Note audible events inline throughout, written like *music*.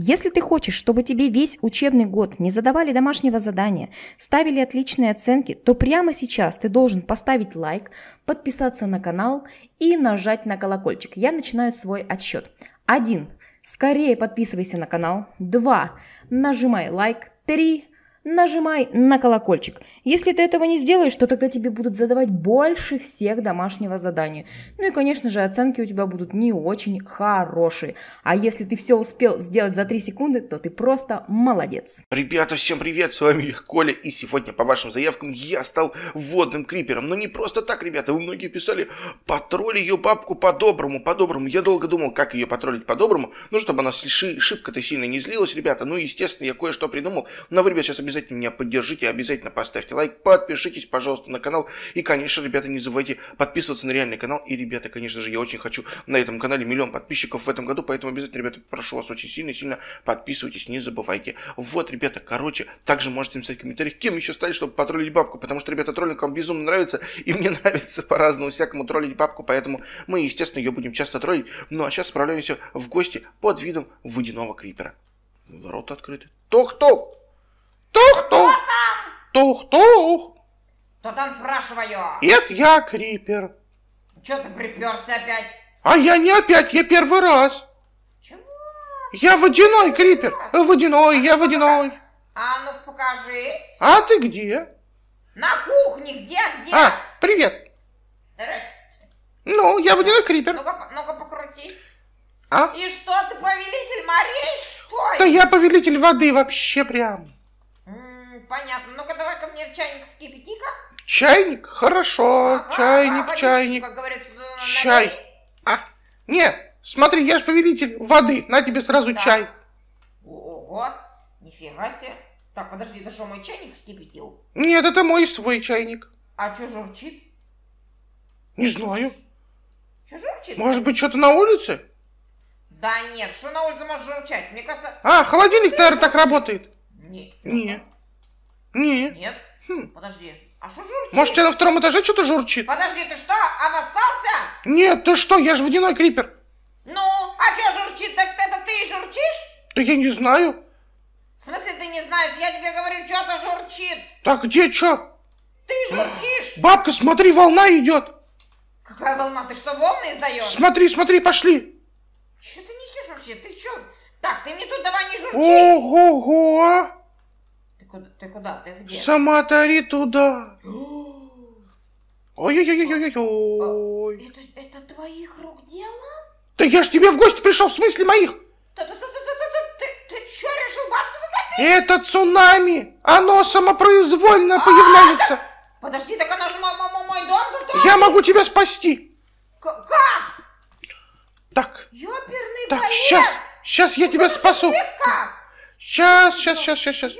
Если ты хочешь, чтобы тебе весь учебный год не задавали домашнего задания, ставили отличные оценки, то прямо сейчас ты должен поставить лайк, подписаться на канал и нажать на колокольчик. Я начинаю свой отсчет. Один. Скорее подписывайся на канал. Два. Нажимай лайк. Три нажимай на колокольчик. Если ты этого не сделаешь, то тогда тебе будут задавать больше всех домашнего задания. Ну и, конечно же, оценки у тебя будут не очень хорошие. А если ты все успел сделать за 3 секунды, то ты просто молодец. Ребята, всем привет, с вами Коля, и сегодня по вашим заявкам я стал водным крипером. Но не просто так, ребята, вы многие писали, потролли ее бабку по-доброму, по-доброму. Я долго думал, как ее потроллить по-доброму, ну, чтобы она шибко-то сильно не злилась, ребята. Ну, естественно, я кое-что придумал, но вы, ребята, сейчас обязательно обязательно меня поддержите, обязательно поставьте лайк, подпишитесь, пожалуйста, на канал. И, конечно, ребята, не забывайте подписываться на реальный канал. И, ребята, конечно же, я очень хочу на этом канале миллион подписчиков в этом году, поэтому обязательно, ребята, прошу вас очень сильно-сильно подписывайтесь, не забывайте. Вот, ребята, короче, также можете написать в комментариях, кем еще стать, чтобы потроллить бабку, потому что, ребята, троллинг вам безумно нравится, и мне *laughs* нравится по-разному всякому троллить бабку, поэтому мы, естественно, ее будем часто троллить. Ну, а сейчас справляемся в гости под видом водяного крипера. Ворота открыты. Ток-ток. Тух-тух! Тух-тух! Кто там, спрашиваю? Это я, Крипер. Че ты приперся опять? А я не опять, я первый раз. Чего? Я водяной, Крипер. Водяной, я а водяной. А ну покажись. А ты где? На кухне, где, где? А, привет. Здрасте. Ну, я водяной крипер. Ну-ка, ну-ка покрутись. А? И что, ты повелитель морей, что ли? Да я повелитель воды вообще прям понятно. Ну-ка, давай-ка мне чайник вскипяти-ка. Чайник? Хорошо, ага, чайник, а, чайник. Как говорится, э, чай. А, нет, смотри, я же повелитель воды. На тебе сразу да. чай. Ого, нифига себе. Так, подожди, это что, мой чайник скипятил. Нет, это мой свой чайник. А что журчит? Не знаю. Что журчит? Может быть, что-то на улице? Да нет, что на улице может журчать? Мне кажется... А, холодильник, наверное, так работает. Нет. Нет. Не. Нет. Хм. Подожди. А что журчит? Может, у тебя на втором этаже что-то журчит? Подожди, ты что, обоссался? Нет, ты что, я же водяной крипер. Ну, а что журчит? Так это ты и журчишь? Да я не знаю. В смысле ты не знаешь? Я тебе говорю, что-то журчит. Так где что? Ты журчишь. Бабка, смотри, волна идет. Какая волна? Ты что, волны издаешь? Смотри, смотри, пошли. Что ты несешь вообще? Ты что? Так, ты мне тут давай не журчи. Ого-го. А? куда, ты куда? Ты где? Сама тари туда. *gasps* Ой-ой-ой-ой-ой-ой. А, это, это твоих рук дело? Да я ж тебе в гости пришел, в смысле моих? Ты, ты, ты, ты что, решил башку затопить? Это цунами. Оно самопроизвольно а! появляется. Подожди, так оно же мой, мой, мой дом затопит. Я могу тебя спасти. Как? Так. Ёперный Так, сейчас, сейчас я тебя спасу. Списка? Сейчас, сейчас, сейчас, сейчас, сейчас.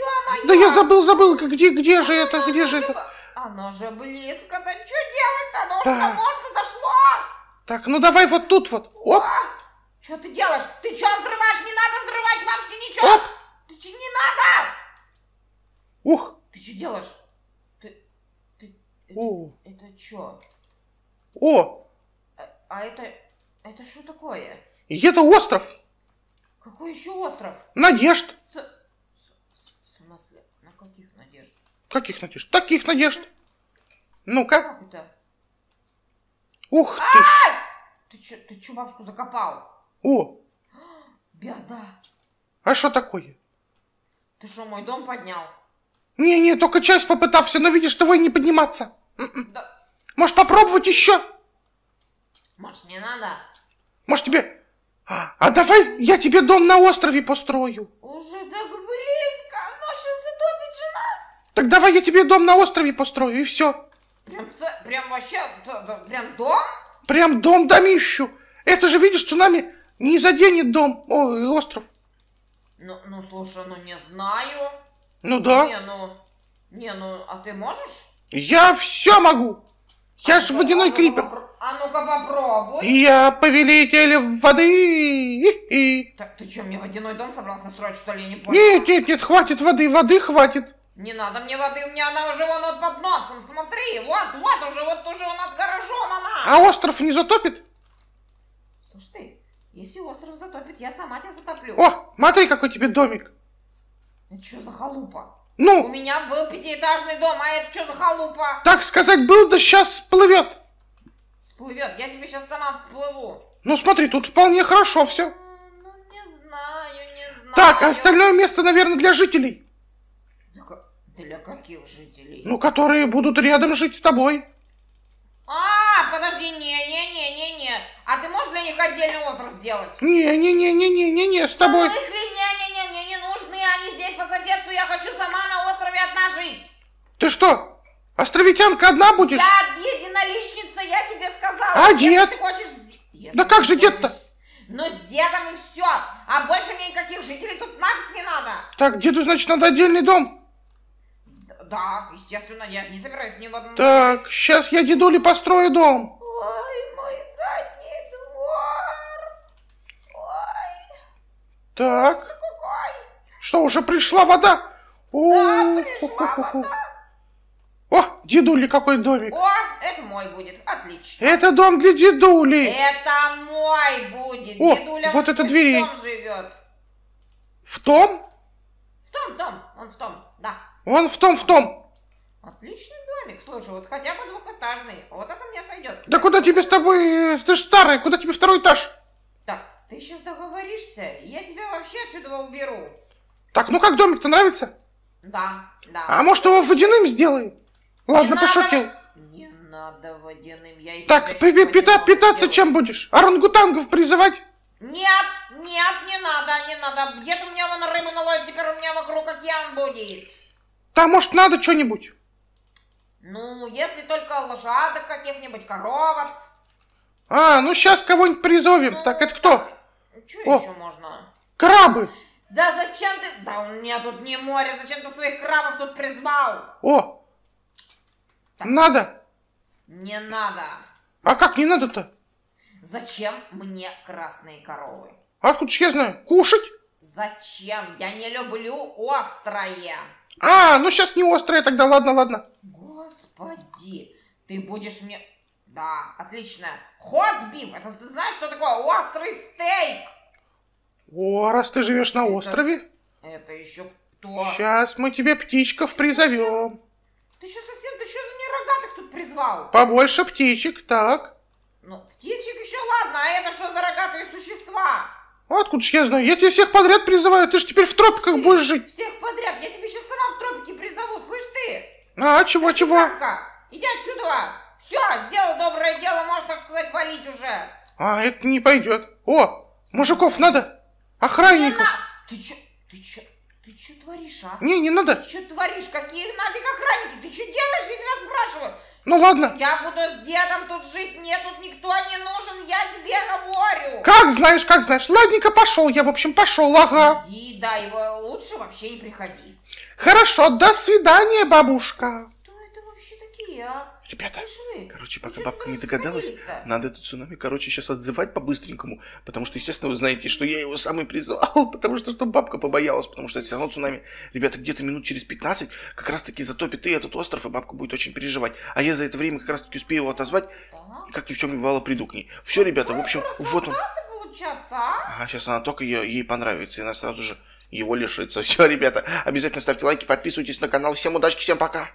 Да я забыл, забыл, где, где же это, где же это? Оно же близко, да ну, что делать-то? Оно да. уже до моста дошло. Так, ну давай вот тут вот. Оп. А, что ты делаешь? Ты что взрываешь? Не надо взрывать, бабушка, ничего. Оп. Ты че, не надо. Ух. Ты что делаешь? Ты, ты, О. это, это что? О. А, а это, это что такое? это остров. Какой еще остров? Надежд. С... С... В смысле? На каких надежд? Каких надежд? Таких надежд. Ну-ка. Как это? Ух а! ты ж. Ты че, бабушку закопал? О. Беда. А что такое? Ты что, мой дом поднял? Не-не, только часть попытался, но видишь, твой не подниматься. М-м. Да. Может, попробовать еще? Может, не надо? Может, тебе а давай я тебе дом на острове построю. Уже так близко, оно сейчас затопит же нас. Так давай я тебе дом на острове построю, и все. Прям, прям вообще, прям дом? Прям дом домищу. Это же, видишь, цунами не заденет дом, ой, остров. Ну, ну, слушай, ну не знаю. Ну да. Не, ну, не, ну, а ты можешь? Я все могу. Я а ж водяной ну, крипер. Ну, а ну-ка попробуй. Я повелитель воды. Так, ты что, мне водяной дом собрался строить, что ли? Я не понял. Нет, нет, нет, хватит воды, воды хватит. Не надо мне воды, у меня она уже вон вот под носом, смотри, вот, вот уже, вот уже над гаражом она. А остров не затопит? Слушай ты, если остров затопит, я сама тебя затоплю. О, смотри, какой тебе домик. Это что за халупа? Ну? У меня был пятиэтажный дом, а это что за халупа? Так сказать, был, да сейчас плывет всплывет. Я тебе сейчас сама всплыву. Ну смотри, тут вполне хорошо все. Ну, не знаю, не знаю. Так, а остальное место, наверное, для жителей. Для каких жителей? Ну, которые будут рядом жить с тобой. А, подожди, не-не-не-не-не. А ты можешь для них отдельный остров сделать? Не-не-не-не-не-не-не, с тобой. В смысле, не-не-не, мне не нужны они здесь по соседству, я хочу сама на острове одна жить. Ты что, островитянка одна будешь? Я а Если дед? ты хочешь... Если да как же дед-то? Ну, с дедом и все. А больше мне никаких жителей тут нафиг не надо. Так, деду, значит, надо отдельный дом. Да, естественно, я не собираюсь с ним в одном... Так, сейчас я дедули построю дом. Ой, мой задний двор. Ой. Так. Что, уже пришла вода? Да, пришла вода. Дедули какой домик? О, это мой будет, отлично. Это дом для дедули. Это мой будет. О, Дедуля вот это двери. в том живет. В том? В том, в том, он в том, да. Он в том, в том. Отличный домик, слушай, вот хотя бы двухэтажный. Вот это мне сойдет. Да куда тебе с тобой, э, ты же старый, куда тебе второй этаж? Так, ты сейчас договоришься, я тебя вообще отсюда уберу. Так, ну как домик-то нравится? Да, да. А может его водяным сделаем? Ладно, не пошутил. Не надо водяным, я Так, пи пита питаться делаю. чем будешь? Орангутангов призывать? Нет, нет, не надо, не надо. Где-то у меня вон рыбы наловит, теперь у меня вокруг океан будет. Там, может, надо что-нибудь? Ну, если только лошадок каких-нибудь, коровоц. А, ну сейчас кого-нибудь призовем. Ну, так, это кто? Что еще можно? Крабы! Да зачем ты... Да у меня тут не море, зачем ты своих крабов тут призвал? О, так. Надо? Не надо. А как не надо-то? Зачем мне красные коровы? Откуда ж я знаю? Кушать? Зачем? Я не люблю острое. А, ну сейчас не острое тогда, ладно, ладно. Господи, ты будешь мне... Да, отлично. Хот биф, это ты знаешь, что такое острый стейк? О, раз ты живешь на это, острове. Это еще кто? Сейчас мы тебе птичков призовем. Ты что, призвал? Побольше птичек, так. Ну, птичек еще ладно, а это что за рогатые существа? Ну, откуда ж я знаю? Я тебя всех подряд призываю, ты же теперь в тропиках ты будешь жить. Всех подряд, я тебя сейчас сама в тропике призову, слышь ты? Ну, а, чего-чего? Чего? Иди отсюда! Все, сделал доброе дело, можно, так сказать, валить уже. А, это не пойдет. О, мужиков надо, охранников. Не на... Ты че, ты че, ты че творишь, а? Не, не надо. Ты че творишь, какие нафиг охранники? Ты че делаешь, я тебя спрашиваю? Ну ладно. Я буду с дедом тут жить, мне тут никто не нужен, я тебе говорю. Как знаешь, как знаешь. Ладненько, пошел я, в общем, пошел, ага. Иди, да, его лучше вообще не приходи. Хорошо, до свидания, бабушка. Кто это вообще такие, а? Ребята, короче, пока бабка не догадалась, надо эту цунами, короче, сейчас отзывать по-быстренькому, потому что, естественно, вы знаете, что я его сам и призвал, *laughs* потому что, что бабка побоялась, потому что все равно цунами, ребята, где-то минут через 15 как раз-таки затопит и этот остров, и бабка будет очень переживать, а я за это время как раз-таки успею его отозвать, как ни в чем не бывало приду к ней. Все, ребята, в общем, вот он. А? Ага, сейчас она только ее, ей понравится, и она сразу же его лишится. *laughs* Все, ребята, обязательно ставьте лайки, подписывайтесь на канал. Всем удачи, всем пока!